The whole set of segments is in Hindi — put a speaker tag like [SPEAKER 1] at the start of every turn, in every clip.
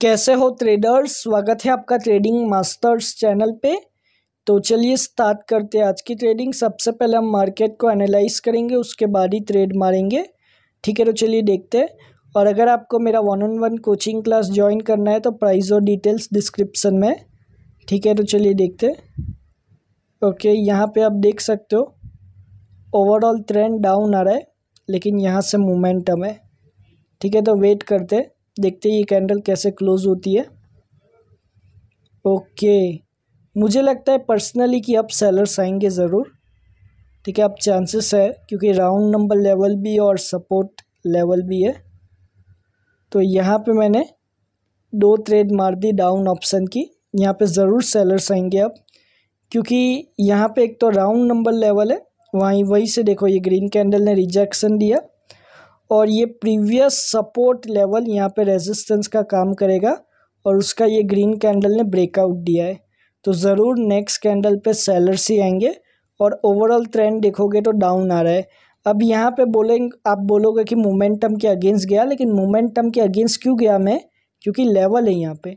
[SPEAKER 1] कैसे हो ट्रेडर्स स्वागत है आपका ट्रेडिंग मास्टर्स चैनल पे तो चलिए स्टार्ट करते हैं आज की ट्रेडिंग सबसे पहले हम मार्केट को एनालाइज करेंगे उसके बाद ही ट्रेड मारेंगे ठीक है तो चलिए देखते हैं और अगर आपको मेरा one on one coaching class join करना है तो प्राइस और डिटेल्स डिस्क्रिप्सन में ठीक है तो चलिए देखते ओके यहाँ पर आप देख सकते हो ओवरऑल ट्रेंड डाउन आ रहा है लेकिन यहाँ से मोमेंटम है ठीक है तो वेट करते हैं देखते हैं ये कैंडल कैसे क्लोज़ होती है ओके मुझे लगता है पर्सनली कि अब सेलर्स आएंगे ज़रूर ठीक है अब चांसेस है क्योंकि राउंड नंबर लेवल भी और सपोर्ट लेवल भी है तो यहाँ पे मैंने दो ट्रेड मार दी डाउन ऑप्शन की यहाँ पे ज़रूर सेलर्स आएंगे अब क्योंकि यहाँ पे एक तो राउंड नंबर लेवल है वहीं वहीं से देखो ये ग्रीन कैंडल ने रिजेक्शन दिया और ये प्रीवियस सपोर्ट लेवल यहाँ पे रेजिस्टेंस का काम करेगा और उसका ये ग्रीन कैंडल ने ब्रेकआउट दिया है तो ज़रूर नेक्स्ट कैंडल पे सेलर्स ही आएंगे और ओवरऑल ट्रेंड देखोगे तो डाउन आ रहा है अब यहाँ पे बोलेंगे आप बोलोगे कि मोमेंटम के अगेंस्ट गया लेकिन मोमेंटम के अगेंस्ट क्यों गया मैं क्योंकि लेवल है यहाँ पर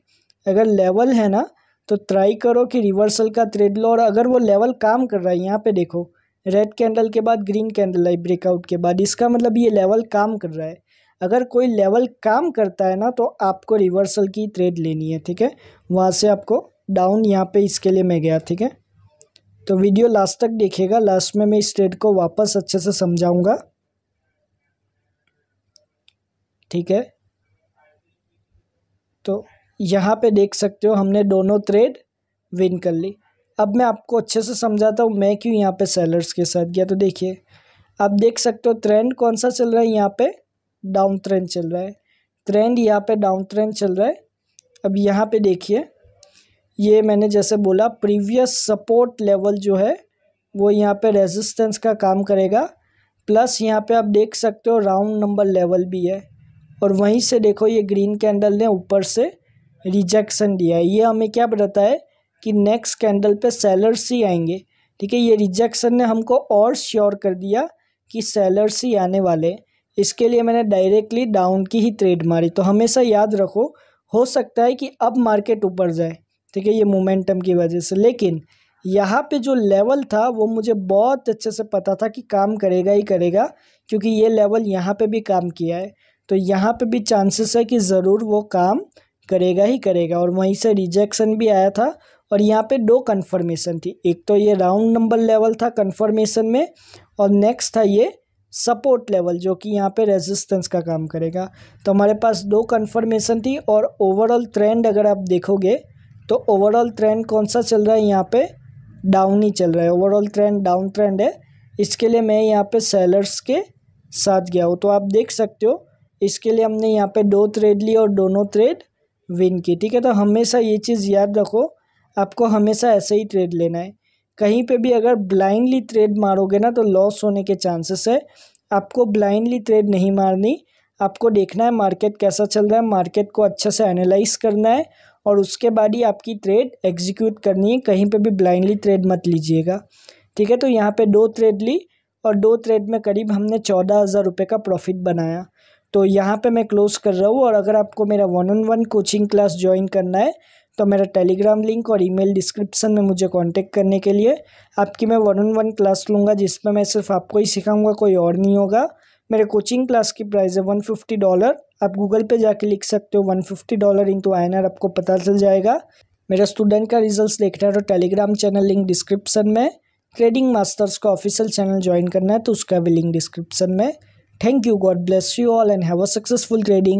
[SPEAKER 1] अगर लेवल है ना तो ट्राई करो कि रिवर्सल का ट्रेड लो और अगर वो लेवल काम कर रहा है यहाँ पर देखो रेड कैंडल के बाद ग्रीन कैंडल आई ब्रेकआउट के बाद इसका मतलब ये लेवल काम कर रहा है अगर कोई लेवल काम करता है ना तो आपको रिवर्सल की ट्रेड लेनी है ठीक है वहाँ से आपको डाउन यहाँ पे इसके लिए मैं गया ठीक है तो वीडियो लास्ट तक देखिएगा लास्ट में मैं इस ट्रेड को वापस अच्छे से समझाऊँगा ठीक है तो यहाँ पे देख सकते हो हमने दोनों ट्रेड विन कर ली अब मैं आपको अच्छे से समझाता हूँ मैं क्यों यहाँ पे सेलर्स के साथ गया तो देखिए आप देख सकते हो ट्रेंड कौन सा चल रहा है यहाँ पे डाउन ट्रेंड चल रहा है ट्रेंड यहाँ पे डाउन ट्रेंड चल रहा है अब यहाँ पे देखिए ये मैंने जैसे बोला प्रीवियस सपोर्ट लेवल जो है वो यहाँ पे रेजिस्टेंस का काम करेगा प्लस यहाँ पे आप देख सकते हो राउंड नंबर लेवल भी है और वहीं से देखो ये ग्रीन कैंडल ने ऊपर से रिजेक्शन दिया है ये हमें क्या बताता है कि नेक्स्ट कैंडल पे सेलर्स ही आएंगे ठीक है ये रिजेक्शन ने हमको और श्योर कर दिया कि सेलर्स ही आने वाले इसके लिए मैंने डायरेक्टली डाउन की ही ट्रेड मारी तो हमेशा याद रखो हो सकता है कि अब मार्केट ऊपर जाए ठीक है ये मोमेंटम की वजह से लेकिन यहाँ पे जो लेवल था वो मुझे बहुत अच्छे से पता था कि काम करेगा ही करेगा क्योंकि ये लेवल यहाँ पे भी काम किया है तो यहाँ पे भी चांसेस है कि ज़रूर वो काम करेगा ही करेगा और वहीं से रिजेक्शन भी आया था और यहाँ पे दो कन्फर्मेशन थी एक तो ये राउंड नंबर लेवल था कन्फर्मेशन में और नेक्स्ट था ये सपोर्ट लेवल जो कि यहाँ पे रेजिस्टेंस का काम करेगा तो हमारे पास दो कन्फर्मेशन थी और ओवरऑल ट्रेंड अगर आप देखोगे तो ओवरऑल ट्रेंड कौन सा चल रहा है यहाँ पे डाउन ही चल रहा है ओवरऑल ट्रेंड डाउन ट्रेंड है इसके लिए मैं यहाँ पे सेलर्स के साथ गया हूँ तो आप देख सकते हो इसके लिए हमने यहाँ पे दो ट्रेड ली और दोनों ट्रेड विन की ठीक है तो हमेशा ये चीज़ याद रखो आपको हमेशा ऐसे ही ट्रेड लेना है कहीं पे भी अगर ब्लाइंडली ट्रेड मारोगे ना तो लॉस होने के चांसेस है आपको ब्लाइंडली ट्रेड नहीं मारनी आपको देखना है मार्केट कैसा चल रहा है मार्केट को अच्छे से एनालाइज करना है और उसके बाद ही आपकी ट्रेड एग्जीक्यूट करनी है कहीं पे भी ब्लाइंडली ट्रेड मत लीजिएगा ठीक है तो यहाँ पे दो ट्रेड ली और दो ट्रेड में करीब हमने चौदह हज़ार रुपये का प्रॉफिट बनाया तो यहाँ पे मैं क्लोज़ कर रहा हूँ और अगर आपको मेरा one on one coaching class join करना है तो मेरा टेलीग्राम लिंक और ईमेल डिस्क्रिप्शन में मुझे कांटेक्ट करने के लिए आपकी मैं वन ऑन वन क्लास लूँगा जिसमें मैं सिर्फ आपको ही सिखाऊंगा कोई और नहीं होगा मेरे कोचिंग क्लास की प्राइस है वन फिफ्टी डॉलर आप गूगल पे जाके लिख सकते हो one fifty dollar into I आपको पता चल जाएगा मेरा स्टूडेंट का रिजल्ट देखना है तो टेलीग्राम चैनल लिंक डिस्क्रिप्शन में ट्रेडिंग मास्टर्स का ऑफिशियल चैनल ज्वाइन करना है तो उसका भी लिंक डिस्क्रिप्शन में thank you God bless you all and have a successful trading